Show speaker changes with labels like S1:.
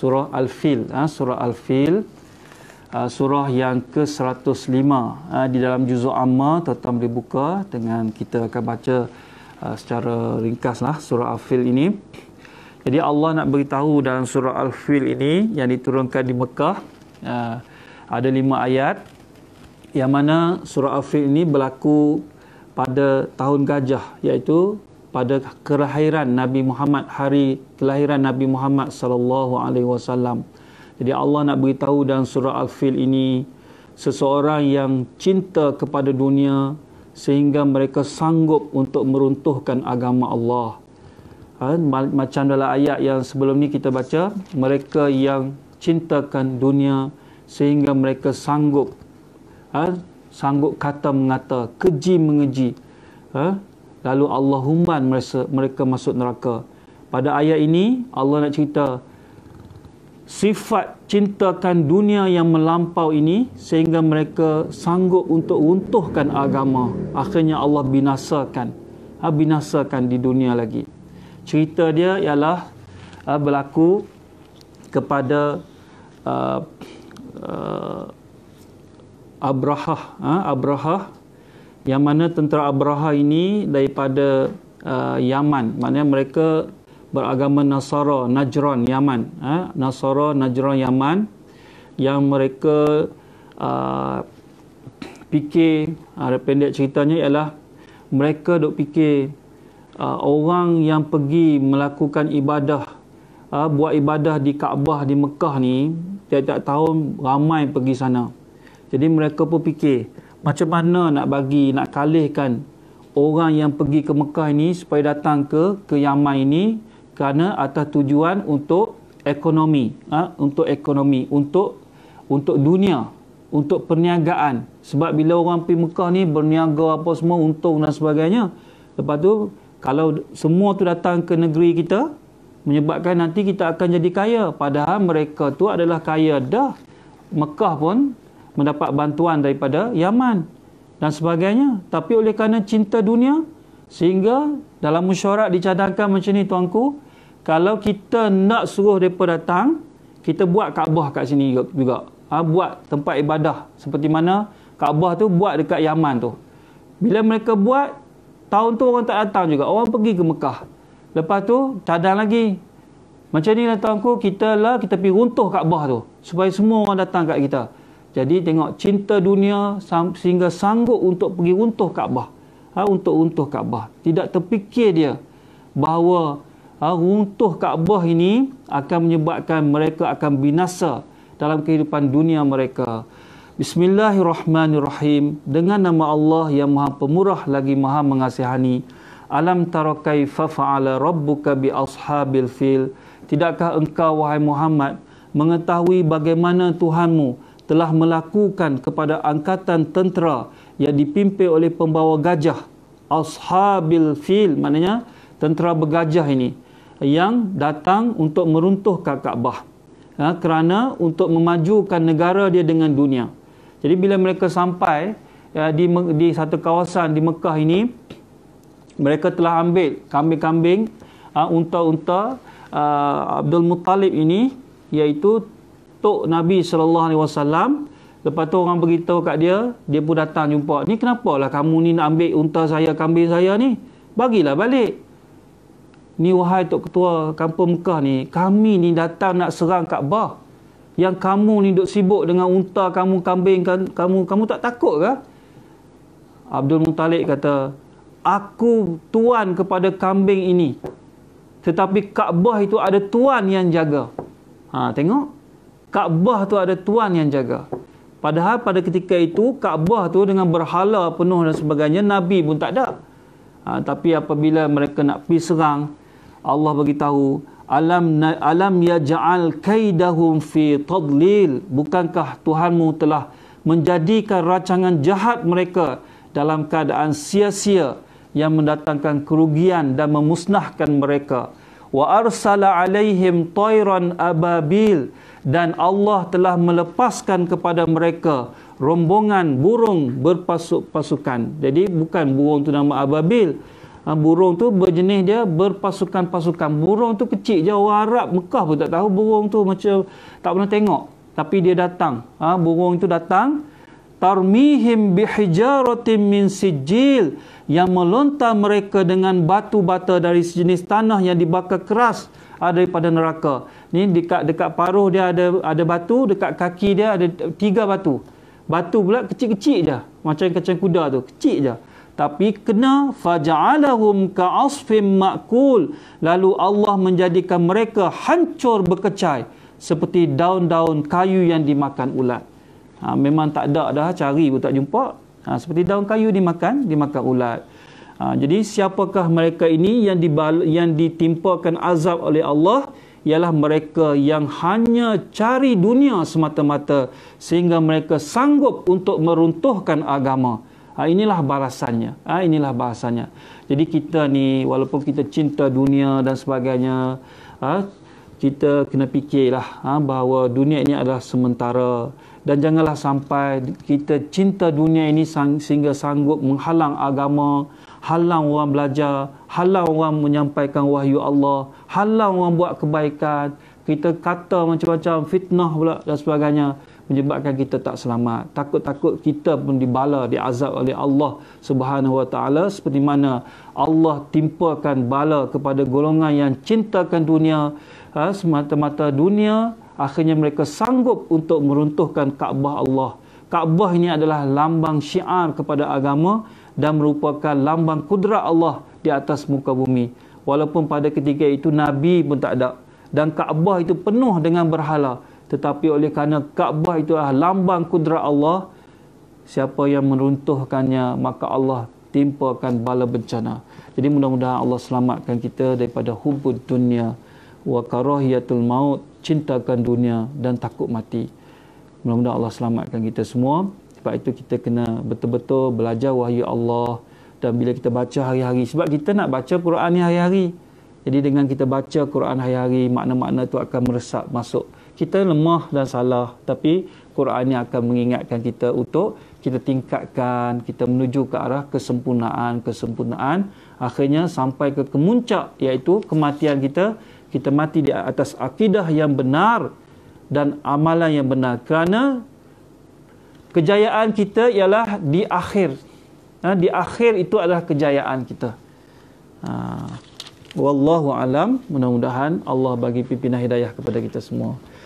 S1: surah Al-Fil ha, surah Al-Fil uh, surah yang ke-105 uh, di dalam juzuk amma tetap tuan boleh buka dengan kita akan baca uh, secara ringkaslah surah Al-Fil ini jadi Allah nak beritahu dalam surah Al-Fil ini yang diturunkan di Mekah uh, ada lima ayat yang mana surah Al-Fil ini berlaku pada tahun gajah iaitu pada kelahiran Nabi Muhammad hari kelahiran Nabi Muhammad sallallahu alaihi wasallam. Jadi Allah nak beritahu dalam surah Al-Fil ini seseorang yang cinta kepada dunia sehingga mereka sanggup untuk meruntuhkan agama Allah. Ha, macam dalam ayat yang sebelum ni kita baca, mereka yang cintakan dunia sehingga mereka sanggup ha, sanggup kata mengata keji mengeji ha, lalu Allahumman merasa mereka masuk neraka. Pada ayat ini Allah nak cerita sifat cintakan dunia yang melampau ini sehingga mereka sanggup untuk runtuhkan agama. Akhirnya Allah binasakan. Ha, binasakan di dunia lagi. Cerita dia ialah ha, berlaku kepada uh, ah, uh, Abraha, ha, Abraha yang mana tentera Abraha ini daripada uh, Yaman maknanya mereka beragama Nasara Najran Yaman eh? Nasara Najran Yaman yang mereka uh, fikir uh, ada uh, pendek ceritanya ialah mereka dok fikir uh, orang yang pergi melakukan ibadah uh, buat ibadah di Kaabah di Mekah ni tiap-tiap tahun ramai pergi sana jadi mereka pun fikir macam mana nak bagi nak kalihkan orang yang pergi ke Mekah ini supaya datang ke ke Yaman ini kerana atas tujuan untuk ekonomi ha? untuk ekonomi untuk untuk dunia untuk perniagaan sebab bila orang pergi Mekah ni berniaga apa semua untung dan sebagainya lepas tu kalau semua tu datang ke negeri kita menyebabkan nanti kita akan jadi kaya padahal mereka tu adalah kaya dah Mekah pun mendapat bantuan daripada Yaman dan sebagainya. Tapi oleh kerana cinta dunia, sehingga dalam mesyuarat dicadangkan macam ni tuanku, kalau kita nak suruh mereka datang, kita buat Kaabah kat sini juga. Ha, buat tempat ibadah seperti mana Kaabah tu buat dekat Yaman tu. Bila mereka buat, tahun tu orang tak datang juga. Orang pergi ke Mekah. Lepas tu, cadang lagi. Macam ni lah tuanku, kita lah, kita pergi runtuh Kaabah tu. Supaya semua orang datang kat kita. Kita. Jadi tengok cinta dunia sehingga sanggup untuk pergi runtuh Kaabah. Ha, untuk runtuh Kaabah. Tidak terfikir dia bahawa ha, runtuh Kaabah ini akan menyebabkan mereka akan binasa dalam kehidupan dunia mereka. Bismillahirrahmanirrahim. Dengan nama Allah yang maha pemurah lagi maha mengasihani. Alam tara kaifa fa'ala rabbuka bi ashabil fil. Tidakkah engkau wahai Muhammad mengetahui bagaimana Tuhanmu telah melakukan kepada angkatan tentera yang dipimpin oleh pembawa gajah ashabil fil maknanya tentera bergajah ini yang datang untuk meruntuhkan Kaabah ha, kerana untuk memajukan negara dia dengan dunia jadi bila mereka sampai ya, di, di satu kawasan di Mekah ini mereka telah ambil kambing-kambing uh, unta-unta ha, Abdul Muttalib ini iaitu tok Nabi sallallahu alaihi wasallam. Lepas tu orang beritahu kat dia, dia pun datang jumpa. Ni kenapa lah kamu ni nak ambil unta saya, kambing saya ni? Bagilah balik. Ni wahai tok ketua kampung Mekah ni, kami ni datang nak serang Kaabah. Yang kamu ni duk sibuk dengan unta kamu, kambing kan, kamu, kamu tak takut ke? Abdul Muttalib kata, aku tuan kepada kambing ini. Tetapi Kaabah itu ada tuan yang jaga. Ha, tengok. Kaabah tu ada tuan yang jaga. Padahal pada ketika itu Kaabah tu dengan berhala penuh dan sebagainya Nabi pun tak ada. Ha, tapi apabila mereka nak pergi serang Allah beritahu alam alam yaj'al kaidahum fi tadlil bukankah Tuhanmu telah menjadikan rancangan jahat mereka dalam keadaan sia-sia yang mendatangkan kerugian dan memusnahkan mereka wa arsala alaihim tayran ababil dan Allah telah melepaskan kepada mereka rombongan burung berpasukan. Jadi bukan burung tu nama ababil. Ah, burung tu berjenis dia berpasukan-pasukan. Burung tu kecil je orang Arab Mekah pun tak tahu burung tu macam tak pernah tengok. Tapi dia datang. Ah, burung itu datang tarmihim bihijaratin min sijil yang melontar mereka dengan batu bata dari sejenis tanah yang dibakar keras ah, daripada neraka. Ni dekat dekat paruh dia ada ada batu, dekat kaki dia ada tiga batu. Batu pula kecil-kecil je, macam kacang kuda tu, kecil je. Tapi kena faja'alahum ka'asfim ma'kul. Lalu Allah menjadikan mereka hancur berkecai seperti daun-daun kayu yang dimakan ulat. Ha, memang tak ada dah, cari pun tak jumpa. Ha, seperti daun kayu dimakan, dimakan ulat. Ha, jadi siapakah mereka ini yang dibal yang ditimpakan azab oleh Allah? Ialah mereka yang hanya cari dunia semata-mata sehingga mereka sanggup untuk meruntuhkan agama. Ha, inilah balasannya. Ha, inilah balasannya. Jadi kita ni walaupun kita cinta dunia dan sebagainya, ha, kita kena fikirlah ha, bahawa dunia ini adalah sementara dan janganlah sampai kita cinta dunia ini sehingga sanggup menghalang agama, halang orang belajar, halang orang menyampaikan wahyu Allah, halang orang buat kebaikan, kita kata macam-macam fitnah pula dan sebagainya menyebabkan kita tak selamat. Takut-takut kita pun dibala, diazab oleh Allah Subhanahu Wa Taala seperti mana Allah timpakan bala kepada golongan yang cintakan dunia, ha, semata-mata dunia akhirnya mereka sanggup untuk meruntuhkan Kaabah Allah. Kaabah ini adalah lambang syiar kepada agama dan merupakan lambang kudrat Allah di atas muka bumi. Walaupun pada ketika itu Nabi pun tak ada dan Kaabah itu penuh dengan berhala. Tetapi oleh kerana Kaabah itu adalah lambang kudrat Allah, siapa yang meruntuhkannya maka Allah timpakan bala bencana. Jadi mudah-mudahan Allah selamatkan kita daripada hubud dunia wa karahiyatul maut cintakan dunia dan takut mati. Mudah-mudahan Allah selamatkan kita semua. Sebab itu kita kena betul-betul belajar wahyu Allah dan bila kita baca hari-hari sebab kita nak baca Quran ni hari-hari. Jadi dengan kita baca Quran hari-hari makna-makna tu akan meresap masuk. Kita lemah dan salah tapi Quran ni akan mengingatkan kita untuk kita tingkatkan, kita menuju ke arah kesempurnaan, kesempurnaan akhirnya sampai ke kemuncak iaitu kematian kita kita mati di atas akidah yang benar dan amalan yang benar kerana kejayaan kita ialah di akhir ha, di akhir itu adalah kejayaan kita ha. wallahu alam mudah-mudahan Allah bagi pimpinan hidayah kepada kita semua